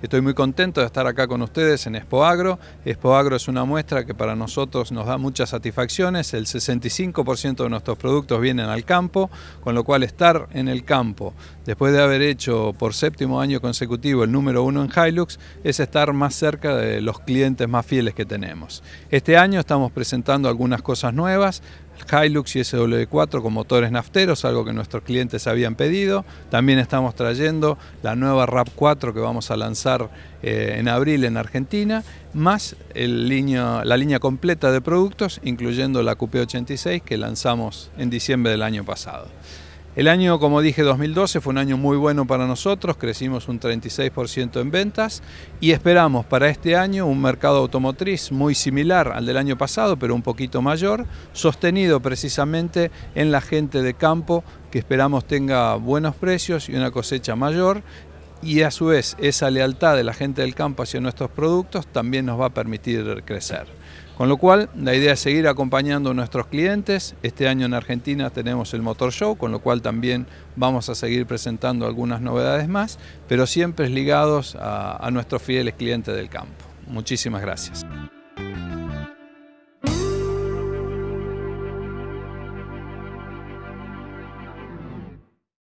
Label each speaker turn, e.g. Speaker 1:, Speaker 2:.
Speaker 1: Estoy muy contento de estar acá con ustedes en Expo Agro. Expo Agro es una muestra que para nosotros nos da muchas satisfacciones. El 65% de nuestros productos vienen al campo, con lo cual estar en el campo, después de haber hecho por séptimo año consecutivo el número uno en Hilux, es estar más cerca de los clientes más fieles que tenemos. Este año estamos presentando algunas cosas nuevas. Hilux y SW4 con motores nafteros, algo que nuestros clientes habían pedido. También estamos trayendo la nueva RAP4 que vamos a lanzar eh, en abril en Argentina, más el la línea completa de productos, incluyendo la QP86 que lanzamos en diciembre del año pasado. El año, como dije, 2012 fue un año muy bueno para nosotros, crecimos un 36% en ventas y esperamos para este año un mercado automotriz muy similar al del año pasado, pero un poquito mayor, sostenido precisamente en la gente de campo que esperamos tenga buenos precios y una cosecha mayor y a su vez esa lealtad de la gente del campo hacia nuestros productos también nos va a permitir crecer. Con lo cual, la idea es seguir acompañando a nuestros clientes. Este año en Argentina tenemos el Motor Show, con lo cual también vamos a seguir presentando algunas novedades más, pero siempre ligados a, nuestros fieles clientes del campo. Muchísimas gracias.